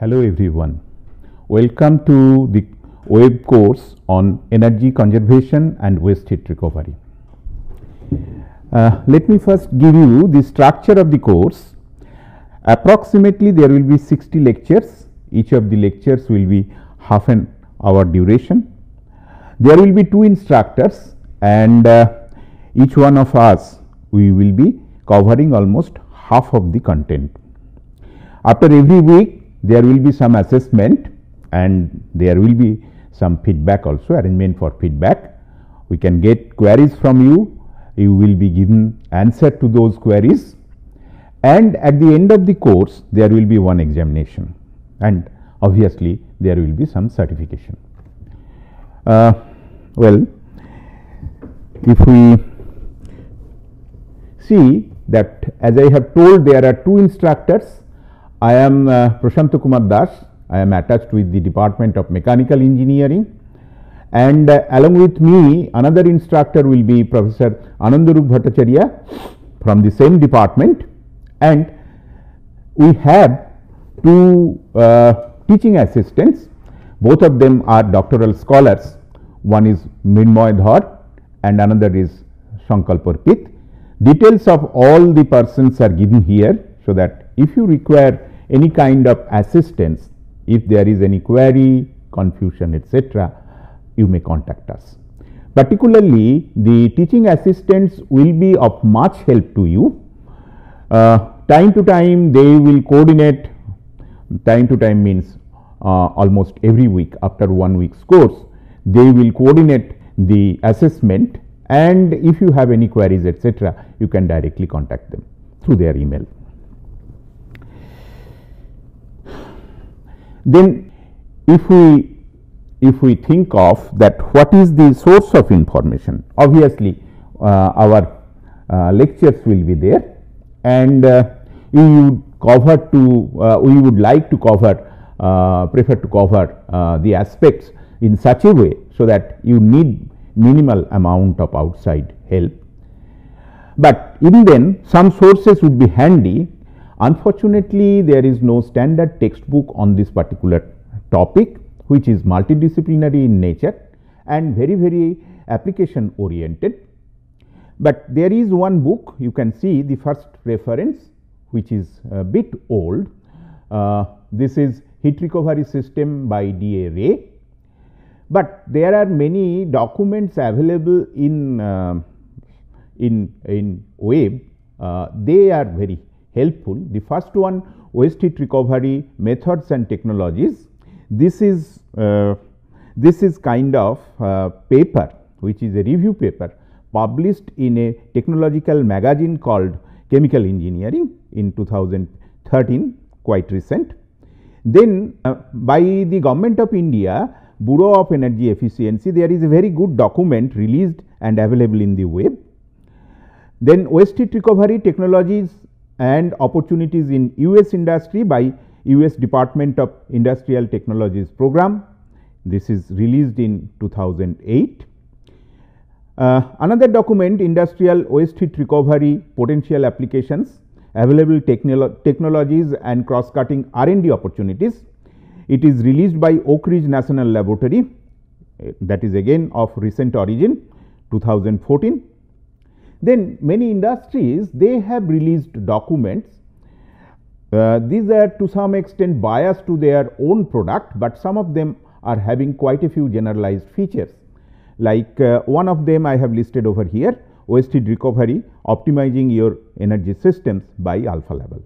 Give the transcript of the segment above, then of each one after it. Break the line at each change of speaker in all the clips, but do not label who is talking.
Hello everyone. Welcome to the web course on energy conservation and waste heat recovery. Uh, let me first give you the structure of the course. Approximately there will be 60 lectures. Each of the lectures will be half an hour duration. There will be two instructors and uh, each one of us we will be covering almost half of the content. After every week there will be some assessment and there will be some feedback also arrangement for feedback. We can get queries from you, you will be given answer to those queries and at the end of the course there will be one examination and obviously there will be some certification. Uh, well, if we see that as I have told there are two instructors I am uh, Prashant Kumar Das. I am attached with the Department of Mechanical Engineering. And uh, along with me, another instructor will be Professor Anandaruk Bhattacharya from the same department. And we have two uh, teaching assistants. Both of them are doctoral scholars. One is Minmoy Dhar and another is Shankalpurpith. Pit. Details of all the persons are given here so that if you require any kind of assistance, if there is any query, confusion etc., you may contact us. Particularly, the teaching assistants will be of much help to you. Uh, time to time they will coordinate, time to time means uh, almost every week after one week's course, they will coordinate the assessment and if you have any queries etc., you can directly contact them through their email. Then if we if we think of that what is the source of information, obviously uh, our uh, lectures will be there and uh, we would cover to uh, we would like to cover uh, prefer to cover uh, the aspects in such a way so that you need minimal amount of outside help. But even then some sources would be handy Unfortunately, there is no standard textbook on this particular topic which is multidisciplinary in nature and very very application oriented. But there is one book you can see the first reference which is a bit old. Uh, this is heat recovery system by D. A. Ray. But there are many documents available in, uh, in, in web, uh, they are very helpful. The first one waste heat recovery methods and technologies. This is uh, this is kind of uh, paper which is a review paper published in a technological magazine called Chemical Engineering in 2013 quite recent. Then uh, by the government of India Bureau of Energy Efficiency there is a very good document released and available in the web. Then waste heat recovery technologies and opportunities in US industry by US Department of Industrial Technologies program. This is released in 2008. Uh, another document industrial waste heat recovery potential applications available technolo technologies and cross cutting R and D opportunities. It is released by Oak Ridge National Laboratory uh, that is again of recent origin 2014 then many industries they have released documents. Uh, these are to some extent biased to their own product, but some of them are having quite a few generalized features. Like uh, one of them I have listed over here heat recovery optimizing your energy systems by alpha level.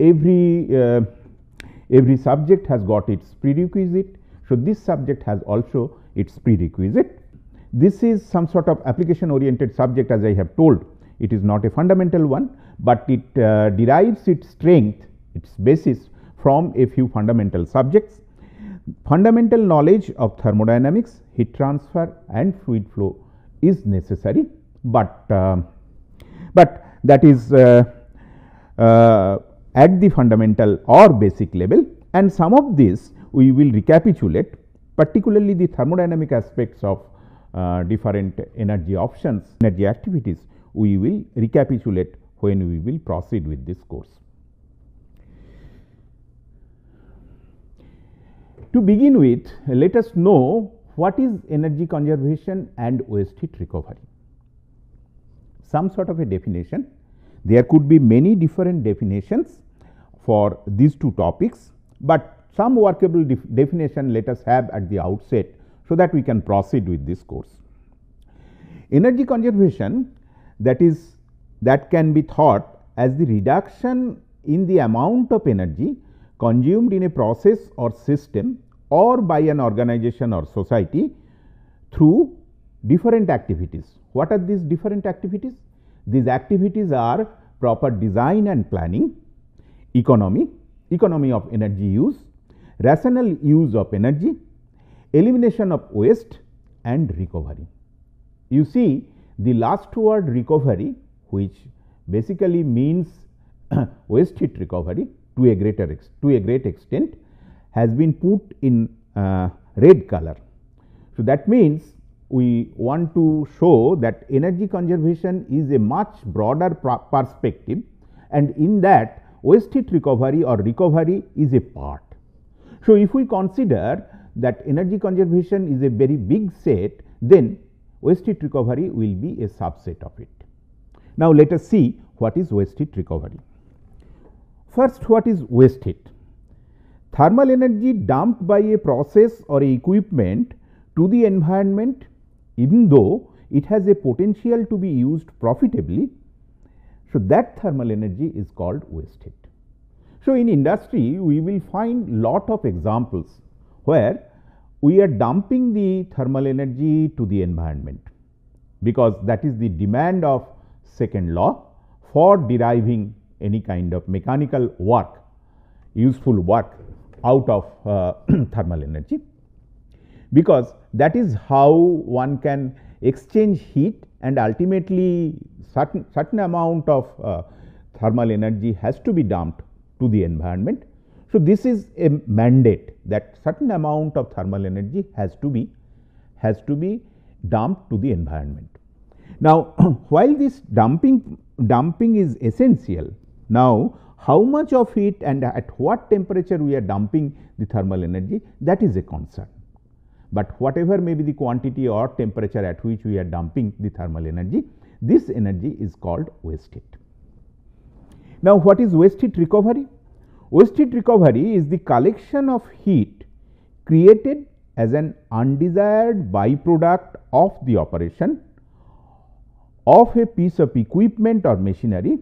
Every, uh, every subject has got its prerequisite. So, this subject has also its prerequisite this is some sort of application oriented subject as I have told. It is not a fundamental one, but it uh, derives its strength, its basis from a few fundamental subjects. Fundamental knowledge of thermodynamics, heat transfer and fluid flow is necessary, but, uh, but that is uh, uh at the fundamental or basic level and some of this we will recapitulate particularly the thermodynamic aspects of uh, different energy options, energy activities, we will recapitulate when we will proceed with this course. To begin with, let us know what is energy conservation and waste heat recovery. Some sort of a definition. There could be many different definitions for these two topics, but some workable definition let us have at the outset so that we can proceed with this course. Energy conservation that is that can be thought as the reduction in the amount of energy consumed in a process or system or by an organization or society through different activities. What are these different activities? These activities are proper design and planning, economy, economy of energy use, rational use of energy, elimination of waste and recovery. You see the last word recovery which basically means waste heat recovery to a greater to a great extent has been put in uh, red color. So, that means we want to show that energy conservation is a much broader perspective and in that waste heat recovery or recovery is a part. So, if we consider that energy conservation is a very big set, then waste heat recovery will be a subset of it. Now, let us see what is waste heat recovery. First, what is waste heat? Thermal energy dumped by a process or a equipment to the environment even though it has a potential to be used profitably. So, that thermal energy is called waste heat. So, in industry we will find lot of examples where we are dumping the thermal energy to the environment because that is the demand of second law for deriving any kind of mechanical work, useful work out of uh, thermal energy because that is how one can exchange heat and ultimately certain, certain amount of uh, thermal energy has to be dumped to the environment so, this is a mandate that certain amount of thermal energy has to be has to be dumped to the environment. Now, while this dumping dumping is essential, now how much of it and at what temperature we are dumping the thermal energy that is a concern. But whatever may be the quantity or temperature at which we are dumping the thermal energy, this energy is called waste heat. Now, what is waste heat recovery? Waste heat recovery is the collection of heat created as an undesired byproduct of the operation of a piece of equipment or machinery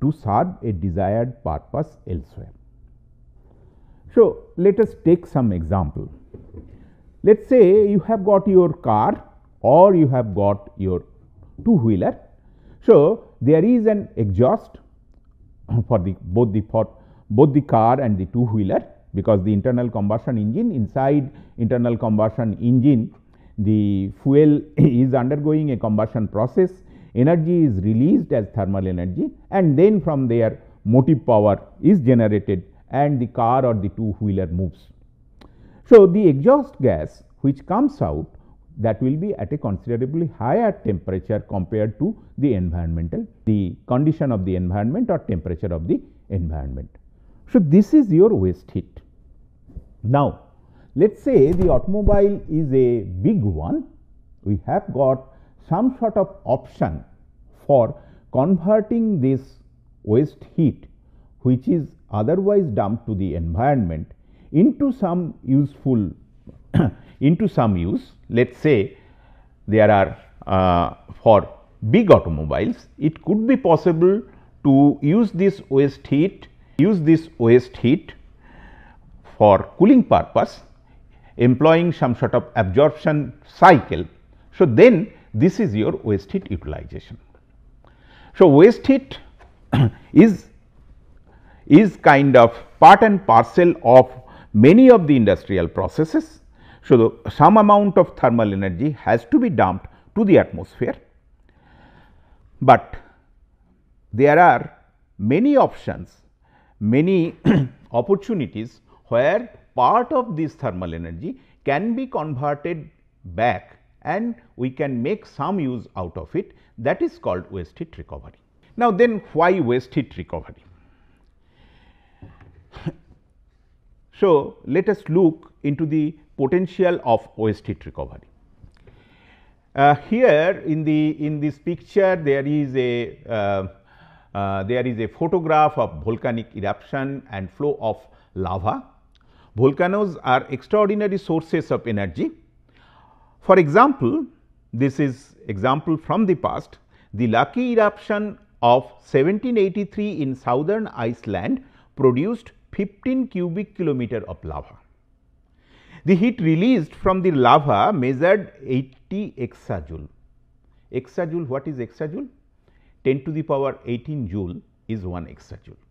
to serve a desired purpose elsewhere. So, let us take some example. Let us say you have got your car or you have got your two wheeler. So, there is an exhaust for the both the for both the car and the two wheeler because the internal combustion engine inside internal combustion engine the fuel is undergoing a combustion process energy is released as thermal energy and then from there motive power is generated and the car or the two wheeler moves. So, the exhaust gas which comes out that will be at a considerably higher temperature compared to the environmental, the condition of the environment or temperature of the environment. So, this is your waste heat. Now, let us say the automobile is a big one, we have got some sort of option for converting this waste heat which is otherwise dumped to the environment into some useful into some use. Let us say there are uh, for big automobiles, it could be possible to use this waste heat use this waste heat for cooling purpose employing some sort of absorption cycle. So, then this is your waste heat utilization. So, waste heat is, is kind of part and parcel of many of the industrial processes. So, the, some amount of thermal energy has to be dumped to the atmosphere, but there are many options many opportunities where part of this thermal energy can be converted back and we can make some use out of it that is called waste heat recovery. Now, then why waste heat recovery? So, let us look into the potential of waste heat recovery. Uh, here in the in this picture there is a uh, uh, there is a photograph of volcanic eruption and flow of lava. Volcanoes are extraordinary sources of energy. For example, this is example from the past, the lucky eruption of 1783 in southern Iceland produced 15 cubic kilometer of lava. The heat released from the lava measured 80 exajoule. Exajoule, what is exajoule? 10 to the power 18 joule is 1 exajoule.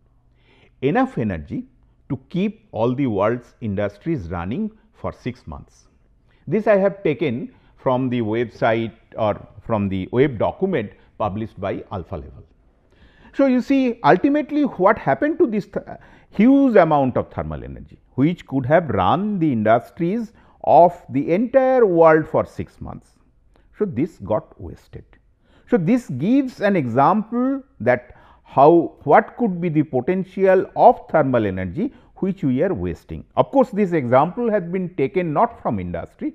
Enough energy to keep all the world's industries running for 6 months. This I have taken from the website or from the web document published by alpha level. So, you see ultimately what happened to this th huge amount of thermal energy which could have run the industries of the entire world for 6 months. So, this got wasted. So, this gives an example that how what could be the potential of thermal energy which we are wasting. Of course, this example has been taken not from industry,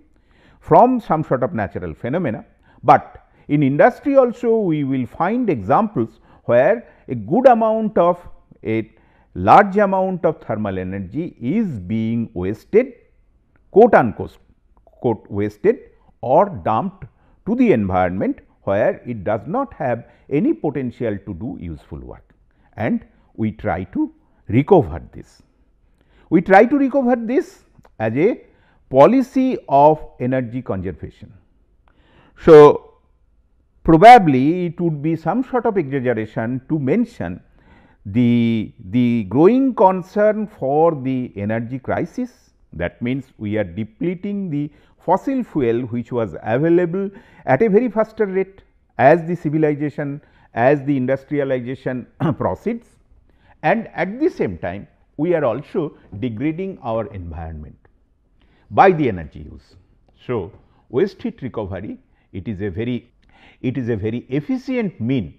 from some sort of natural phenomena, but in industry also we will find examples where a good amount of a large amount of thermal energy is being wasted quote unquote quote wasted or dumped to the environment where it does not have any potential to do useful work and we try to recover this. We try to recover this as a policy of energy conservation. So, probably it would be some sort of exaggeration to mention the, the growing concern for the energy crisis that means we are depleting the fossil fuel which was available at a very faster rate as the civilization, as the industrialization proceeds and at the same time we are also degrading our environment by the energy use. So, waste heat recovery it is a very it is a very efficient mean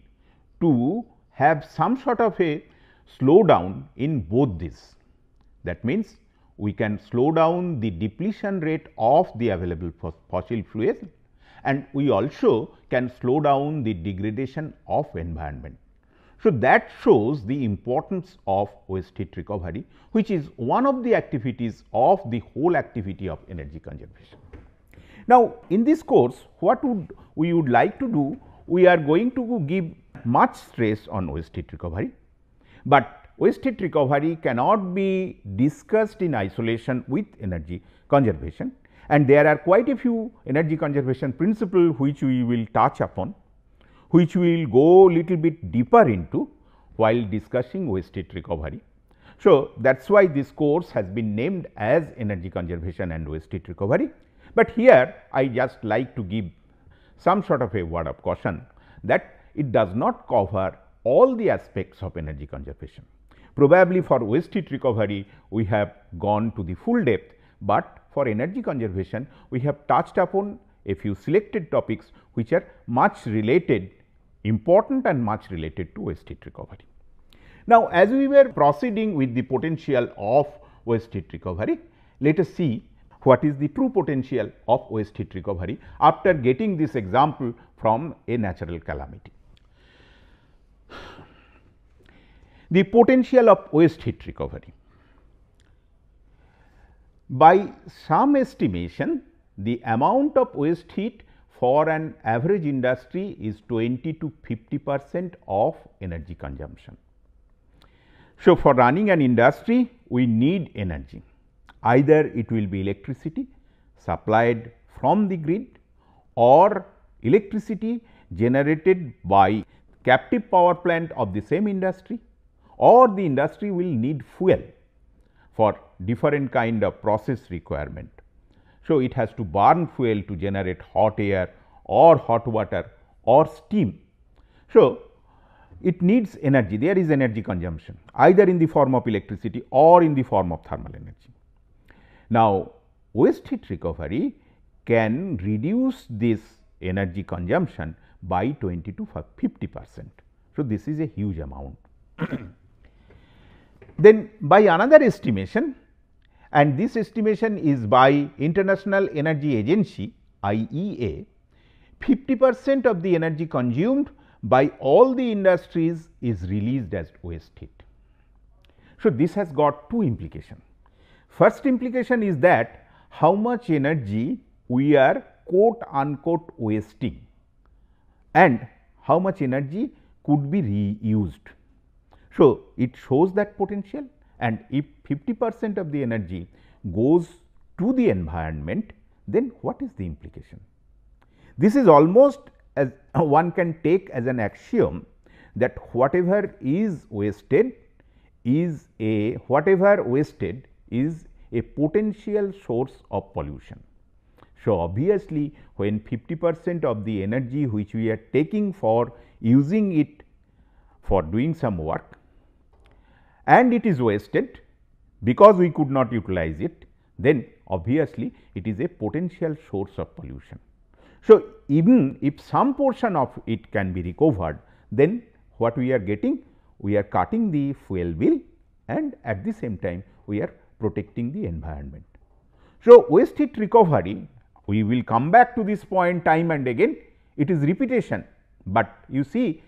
to have some sort of a slowdown in both these. That means, we can slow down the depletion rate of the available fossil fuels and we also can slow down the degradation of environment. So, that shows the importance of waste heat recovery which is one of the activities of the whole activity of energy conservation. Now, in this course what would we would like to do? We are going to give much stress on waste heat recovery, but waste heat recovery cannot be discussed in isolation with energy conservation and there are quite a few energy conservation principles which we will touch upon, which we will go little bit deeper into while discussing waste heat recovery. So, that is why this course has been named as energy conservation and waste heat recovery, but here I just like to give some sort of a word of caution that it does not cover all the aspects of energy conservation. Probably for waste heat recovery, we have gone to the full depth, but for energy conservation, we have touched upon a few selected topics which are much related, important and much related to waste heat recovery. Now, as we were proceeding with the potential of waste heat recovery, let us see what is the true potential of waste heat recovery after getting this example from a natural calamity. the potential of waste heat recovery. By some estimation, the amount of waste heat for an average industry is 20 to 50 percent of energy consumption. So, for running an industry, we need energy. Either it will be electricity supplied from the grid or electricity generated by captive power plant of the same industry or the industry will need fuel for different kind of process requirement. So, it has to burn fuel to generate hot air or hot water or steam. So, it needs energy, there is energy consumption either in the form of electricity or in the form of thermal energy. Now, waste heat recovery can reduce this energy consumption by 20 to 50 percent. So, this is a huge amount. Then by another estimation and this estimation is by International Energy Agency IEA, 50 percent of the energy consumed by all the industries is released as waste heat. So, this has got two implications. First implication is that how much energy we are quote unquote wasting and how much energy could be reused. So, it shows that potential and if 50 percent of the energy goes to the environment, then what is the implication? This is almost as one can take as an axiom that whatever is wasted is a whatever wasted is a potential source of pollution. So, obviously, when 50 percent of the energy which we are taking for using it for doing some work and it is wasted because we could not utilize it, then obviously it is a potential source of pollution. So, even if some portion of it can be recovered, then what we are getting? We are cutting the fuel bill and at the same time we are protecting the environment. So, waste heat recovery, we will come back to this point time and again, it is repetition, but you see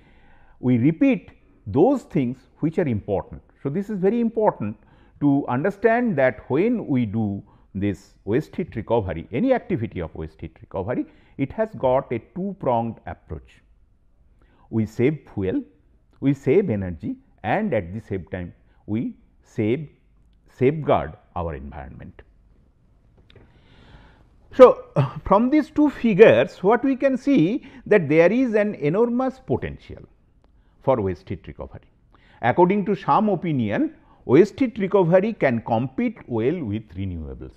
we repeat those things which are important. So, this is very important to understand that when we do this waste heat recovery, any activity of waste heat recovery, it has got a two pronged approach. We save fuel, we save energy and at the same time we save safeguard our environment. So, from these two figures what we can see that there is an enormous potential for waste heat recovery. According to some opinion, waste heat recovery can compete well with renewables.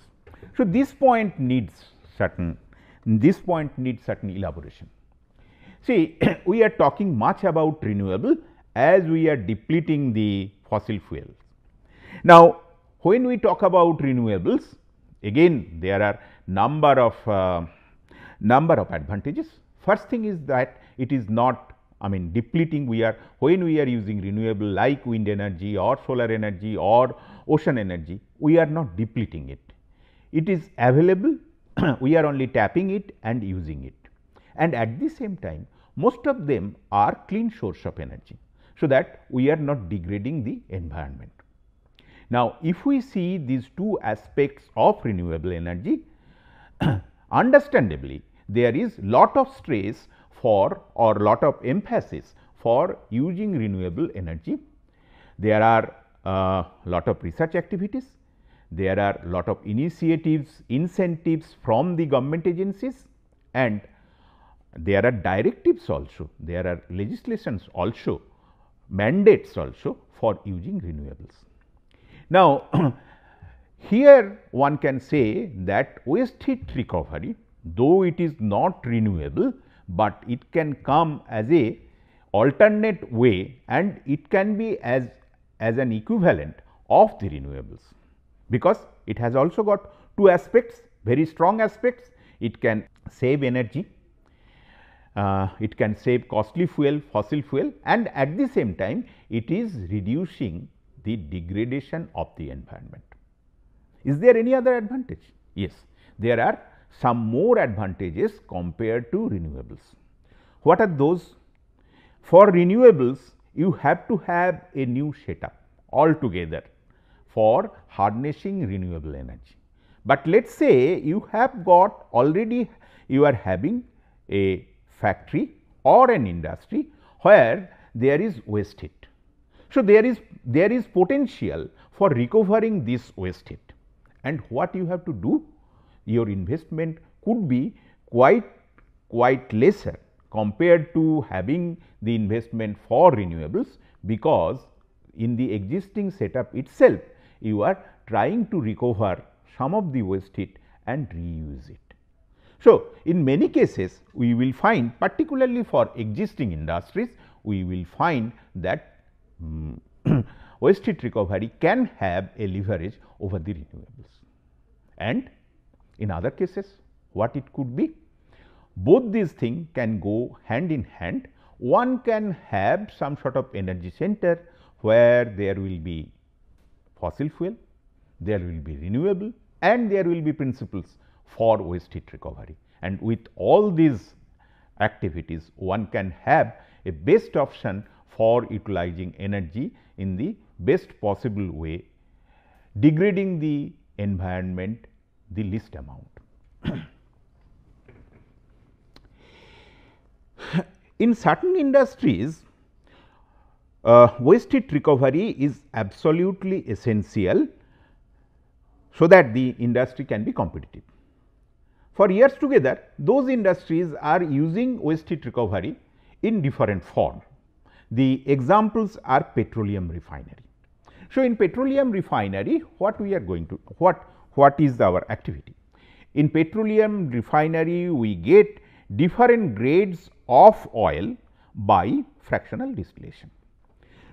So, this point needs certain, this point needs certain elaboration. See, we are talking much about renewable as we are depleting the fossil fuels. Now, when we talk about renewables, again there are number of uh, number of advantages. First thing is that it is not I mean depleting we are when we are using renewable like wind energy or solar energy or ocean energy, we are not depleting it. It is available, we are only tapping it and using it. And at the same time, most of them are clean source of energy, so that we are not degrading the environment. Now, if we see these two aspects of renewable energy, understandably there is lot of stress for or lot of emphasis for using renewable energy. There are uh, lot of research activities, there are lot of initiatives, incentives from the government agencies and there are directives also, there are legislations also, mandates also for using renewables. Now, here one can say that waste heat recovery though it is not renewable, but it can come as a alternate way and it can be as, as an equivalent of the renewables, because it has also got two aspects, very strong aspects. It can save energy, uh, it can save costly fuel, fossil fuel and at the same time it is reducing the degradation of the environment. Is there any other advantage? Yes, there are some more advantages compared to renewables. What are those? For renewables, you have to have a new setup altogether for harnessing renewable energy. But let us say you have got already you are having a factory or an industry where there is waste heat. So, there is there is potential for recovering this waste heat and what you have to do your investment could be quite quite lesser compared to having the investment for renewables because in the existing setup itself you are trying to recover some of the waste heat and reuse it. So, in many cases we will find particularly for existing industries we will find that um, waste heat recovery can have a leverage over the renewables and in other cases, what it could be? Both these things can go hand in hand. One can have some sort of energy center where there will be fossil fuel, there will be renewable and there will be principles for waste heat recovery. And with all these activities, one can have a best option for utilizing energy in the best possible way, degrading the environment the least amount. In certain industries, uh, waste heat recovery is absolutely essential, so that the industry can be competitive. For years together, those industries are using waste heat recovery in different form. The examples are petroleum refinery. So, in petroleum refinery, what we are going to, what what is our activity. In petroleum refinery, we get different grades of oil by fractional distillation.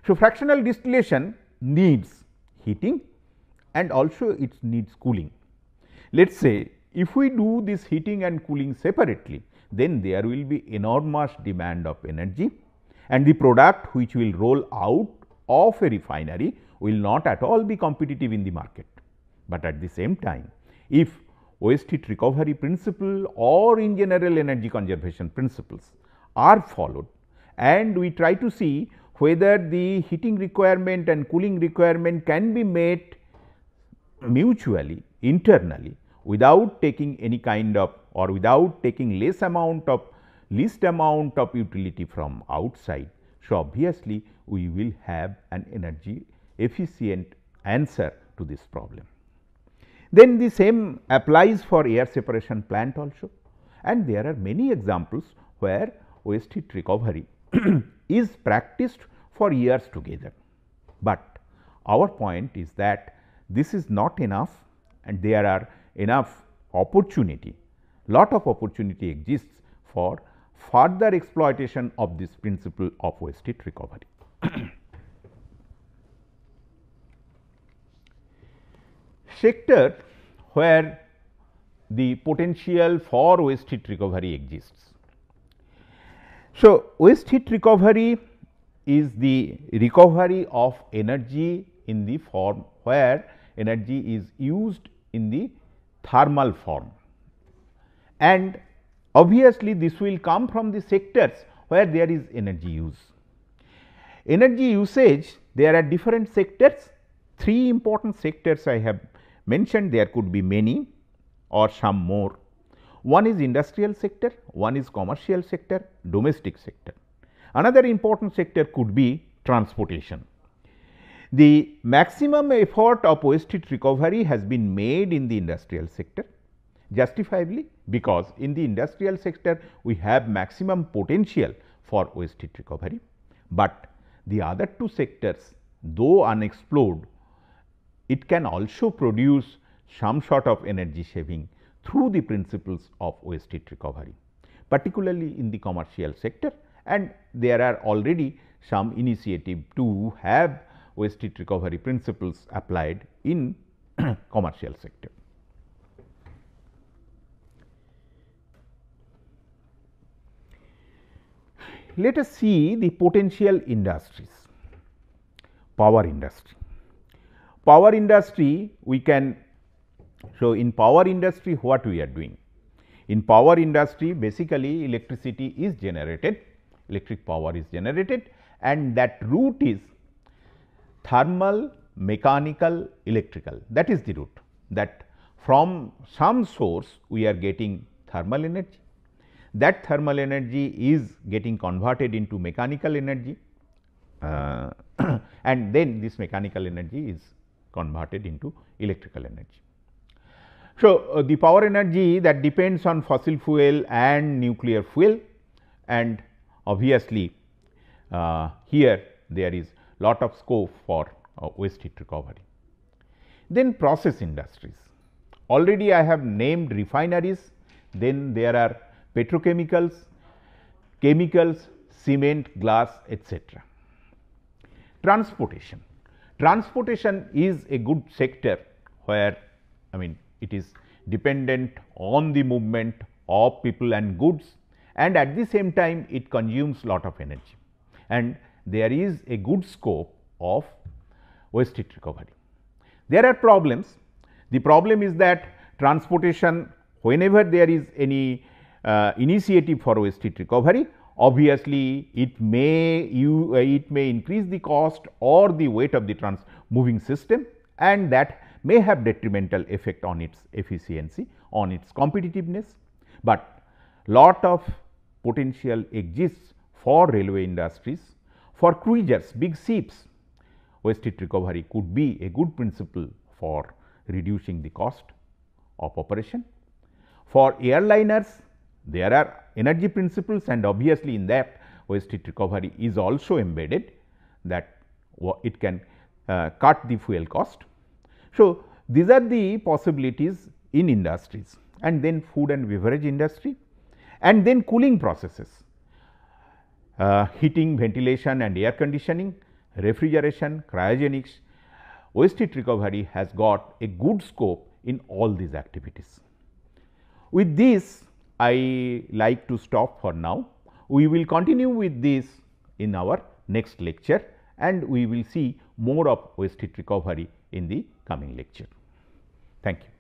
So, fractional distillation needs heating and also it needs cooling. Let us say if we do this heating and cooling separately, then there will be enormous demand of energy and the product which will roll out of a refinery will not at all be competitive in the market. But at the same time, if waste heat recovery principle or in general energy conservation principles are followed and we try to see whether the heating requirement and cooling requirement can be met mutually internally without taking any kind of or without taking less amount of least amount of utility from outside. So, obviously, we will have an energy efficient answer to this problem. Then the same applies for air separation plant also and there are many examples where waste heat recovery is practiced for years together. But our point is that this is not enough and there are enough opportunity, lot of opportunity exists for further exploitation of this principle of waste heat recovery. sector where the potential for waste heat recovery exists. So, waste heat recovery is the recovery of energy in the form where energy is used in the thermal form. And obviously, this will come from the sectors where there is energy use. Energy usage there are different sectors, three important sectors I have mentioned there could be many or some more. One is industrial sector, one is commercial sector, domestic sector. Another important sector could be transportation. The maximum effort of waste heat recovery has been made in the industrial sector justifiably because in the industrial sector we have maximum potential for waste heat recovery. But the other two sectors though unexplored it can also produce some sort of energy saving through the principles of waste heat recovery, particularly in the commercial sector and there are already some initiative to have waste heat recovery principles applied in commercial sector. Let us see the potential industries, power industry power industry we can so in power industry what we are doing in power industry basically electricity is generated electric power is generated and that route is thermal mechanical electrical that is the route that from some source we are getting thermal energy that thermal energy is getting converted into mechanical energy uh, and then this mechanical energy is converted into electrical energy. So, uh, the power energy that depends on fossil fuel and nuclear fuel and obviously, uh, here there is lot of scope for uh, waste heat recovery. Then process industries, already I have named refineries, then there are petrochemicals, chemicals, cement, glass etc. Transportation, Transportation is a good sector where I mean it is dependent on the movement of people and goods and at the same time it consumes lot of energy and there is a good scope of waste heat recovery. There are problems. The problem is that transportation whenever there is any uh, initiative for waste heat recovery obviously it may you uh, it may increase the cost or the weight of the trans moving system and that may have detrimental effect on its efficiency on its competitiveness but lot of potential exists for railway industries for cruisers big ships wastage recovery could be a good principle for reducing the cost of operation for airliners there are energy principles and obviously in that waste heat recovery is also embedded that it can uh, cut the fuel cost. So, these are the possibilities in industries and then food and beverage industry and then cooling processes, uh, heating, ventilation and air conditioning, refrigeration, cryogenics, waste heat recovery has got a good scope in all these activities. With this I like to stop for now. We will continue with this in our next lecture and we will see more of wastage recovery in the coming lecture. Thank you.